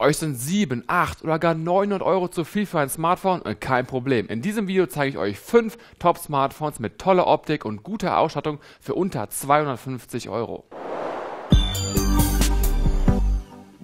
Euch sind 7, 8 oder gar 900 Euro zu viel für ein Smartphone? Äh, kein Problem. In diesem Video zeige ich euch 5 Top-Smartphones mit toller Optik und guter Ausstattung für unter 250 Euro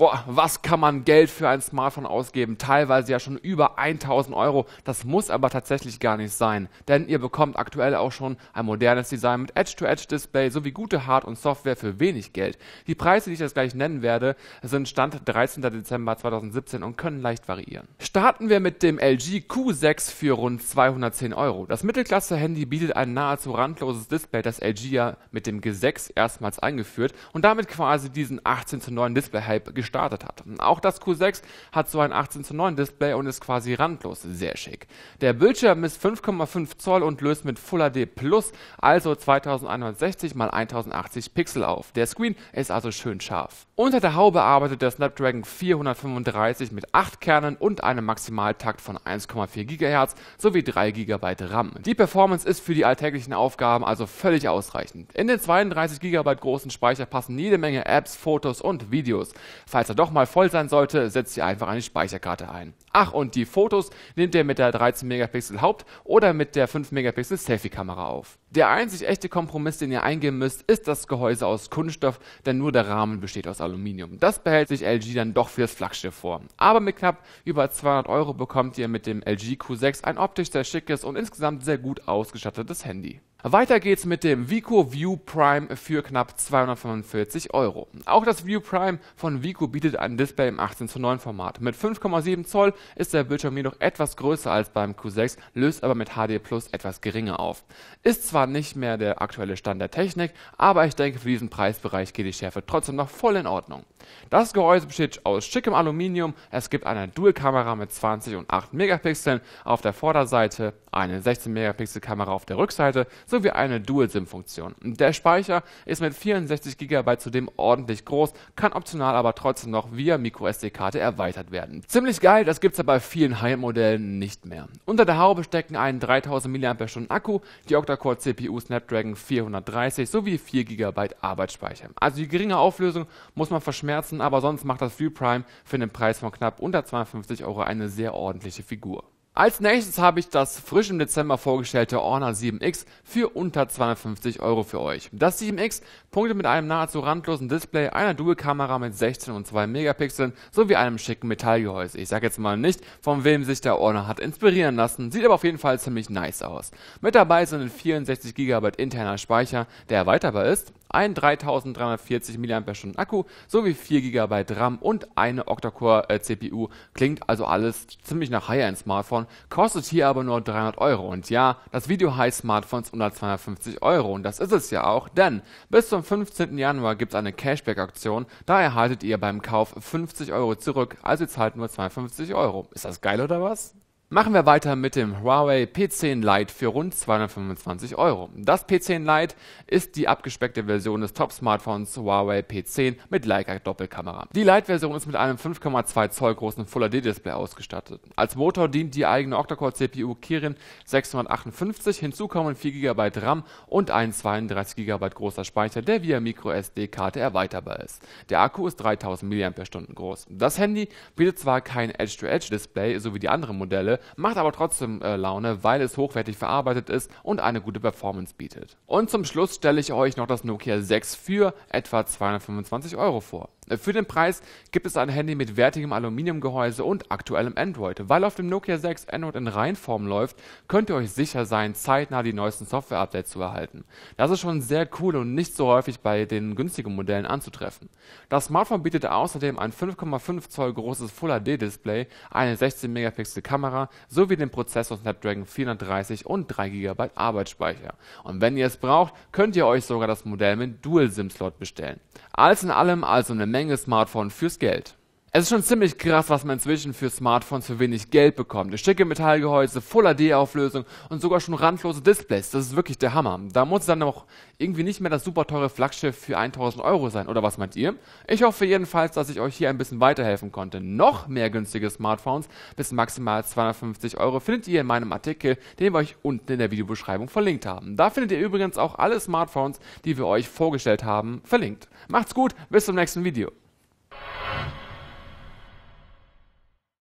boah, was kann man Geld für ein Smartphone ausgeben? Teilweise ja schon über 1000 Euro. Das muss aber tatsächlich gar nicht sein, denn ihr bekommt aktuell auch schon ein modernes Design mit Edge-to-Edge-Display sowie gute Hard- und Software für wenig Geld. Die Preise, die ich jetzt gleich nennen werde, sind Stand 13. Dezember 2017 und können leicht variieren. Starten wir mit dem LG Q6 für rund 210 Euro. Das Mittelklasse-Handy bietet ein nahezu randloses Display, das LG ja mit dem G6 erstmals eingeführt und damit quasi diesen 18 zu 9 Display-Hype gestartet gestartet hat. Auch das Q6 hat so ein 18 zu 9 Display und ist quasi randlos. Sehr schick. Der Bildschirm ist 5,5 Zoll und löst mit Full HD Plus, also 2160 x 1080 Pixel auf. Der Screen ist also schön scharf. Unter der Haube arbeitet der Snapdragon 435 mit 8 Kernen und einem Maximaltakt von 1,4 GHz sowie 3 GB RAM. Die Performance ist für die alltäglichen Aufgaben also völlig ausreichend. In den 32 GB großen Speicher passen jede Menge Apps, Fotos und Videos. Falls er doch mal voll sein sollte, setzt ihr einfach eine Speicherkarte ein. Ach, und die Fotos nehmt ihr mit der 13 Megapixel Haupt- oder mit der 5 Megapixel Selfie-Kamera auf. Der einzig echte Kompromiss, den ihr eingehen müsst, ist das Gehäuse aus Kunststoff, denn nur der Rahmen besteht aus Aluminium. Das behält sich LG dann doch fürs Flaggschiff vor. Aber mit knapp über 200 Euro bekommt ihr mit dem LG Q6 ein optisch sehr schickes und insgesamt sehr gut ausgestattetes Handy. Weiter geht's mit dem Vico View Prime für knapp 245 Euro. Auch das View Prime von Vico bietet ein Display im 18 zu 9 Format. Mit 5,7 Zoll ist der Bildschirm jedoch etwas größer als beim Q6, löst aber mit HD Plus etwas geringer auf. Ist zwar zwar nicht mehr der aktuelle Stand der Technik, aber ich denke, für diesen Preisbereich geht die Schärfe trotzdem noch voll in Ordnung. Das Gehäuse besteht aus schickem Aluminium, es gibt eine Dual-Kamera mit 20 und 8 Megapixeln auf der Vorderseite eine 16-Megapixel-Kamera auf der Rückseite sowie eine Dual-SIM-Funktion. Der Speicher ist mit 64 GB zudem ordentlich groß, kann optional aber trotzdem noch via MicroSD-Karte erweitert werden. Ziemlich geil, das gibt's ja bei vielen High-Modellen end nicht mehr. Unter der Haube stecken einen 3000 mAh Akku, die Octa-Core CPU Snapdragon 430 sowie 4 GB Arbeitsspeicher. Also die geringe Auflösung muss man verschmerzen, aber sonst macht das View Prime für den Preis von knapp unter 52 Euro eine sehr ordentliche Figur. Als nächstes habe ich das frisch im Dezember vorgestellte Orner 7X für unter 250 Euro für euch. Das 7X punktet mit einem nahezu randlosen Display, einer Dual-Kamera mit 16 und 2 Megapixeln sowie einem schicken Metallgehäuse. Ich sage jetzt mal nicht, von wem sich der Orner hat inspirieren lassen, sieht aber auf jeden Fall ziemlich nice aus. Mit dabei sind 64 GB interner Speicher, der erweiterbar ist, ein 3340 mAh Akku sowie 4 GB RAM und eine Octa-Core-CPU. Äh, Klingt also alles ziemlich nach High-End-Smartphone, kostet hier aber nur 300 Euro. Und ja, das Video heißt Smartphones unter 250 Euro und das ist es ja auch, denn bis zum 15. Januar gibt es eine Cashback-Aktion, da erhaltet ihr beim Kauf 50 Euro zurück, also zahlt nur 250 Euro. Ist das geil oder was? Machen wir weiter mit dem Huawei P10 Lite für rund 225 Euro. Das P10 Lite ist die abgespeckte Version des Top-Smartphones Huawei P10 mit Leica-Doppelkamera. Die Lite-Version ist mit einem 5,2 Zoll großen Full-HD-Display ausgestattet. Als Motor dient die eigene Octa-Core-CPU Kirin 658, hinzu kommen 4 GB RAM und ein 32 GB großer Speicher, der via MicroSD-Karte erweiterbar ist. Der Akku ist 3000 mAh groß. Das Handy bietet zwar kein Edge-to-Edge-Display, so wie die anderen Modelle, macht aber trotzdem äh, Laune, weil es hochwertig verarbeitet ist und eine gute Performance bietet. Und zum Schluss stelle ich euch noch das Nokia 6 für etwa 225 Euro vor. Äh, für den Preis gibt es ein Handy mit wertigem Aluminiumgehäuse und aktuellem Android. Weil auf dem Nokia 6 Android in Reinform läuft, könnt ihr euch sicher sein, zeitnah die neuesten Software-Updates zu erhalten. Das ist schon sehr cool und nicht so häufig bei den günstigen Modellen anzutreffen. Das Smartphone bietet außerdem ein 5,5 Zoll großes Full HD-Display, eine 16 Megapixel Kamera, sowie den Prozessor Snapdragon 430 und 3 GB Arbeitsspeicher. Und wenn ihr es braucht, könnt ihr euch sogar das Modell mit Dual-SIM-Slot bestellen. Alles in allem also eine Menge Smartphone fürs Geld. Es ist schon ziemlich krass, was man inzwischen für Smartphones für wenig Geld bekommt. schicke Metallgehäuse, Full HD-Auflösung und sogar schon randlose Displays. Das ist wirklich der Hammer. Da muss es dann auch irgendwie nicht mehr das super teure Flaggschiff für 1000 Euro sein. Oder was meint ihr? Ich hoffe jedenfalls, dass ich euch hier ein bisschen weiterhelfen konnte. Noch mehr günstige Smartphones bis maximal 250 Euro findet ihr in meinem Artikel, den wir euch unten in der Videobeschreibung verlinkt haben. Da findet ihr übrigens auch alle Smartphones, die wir euch vorgestellt haben, verlinkt. Macht's gut, bis zum nächsten Video.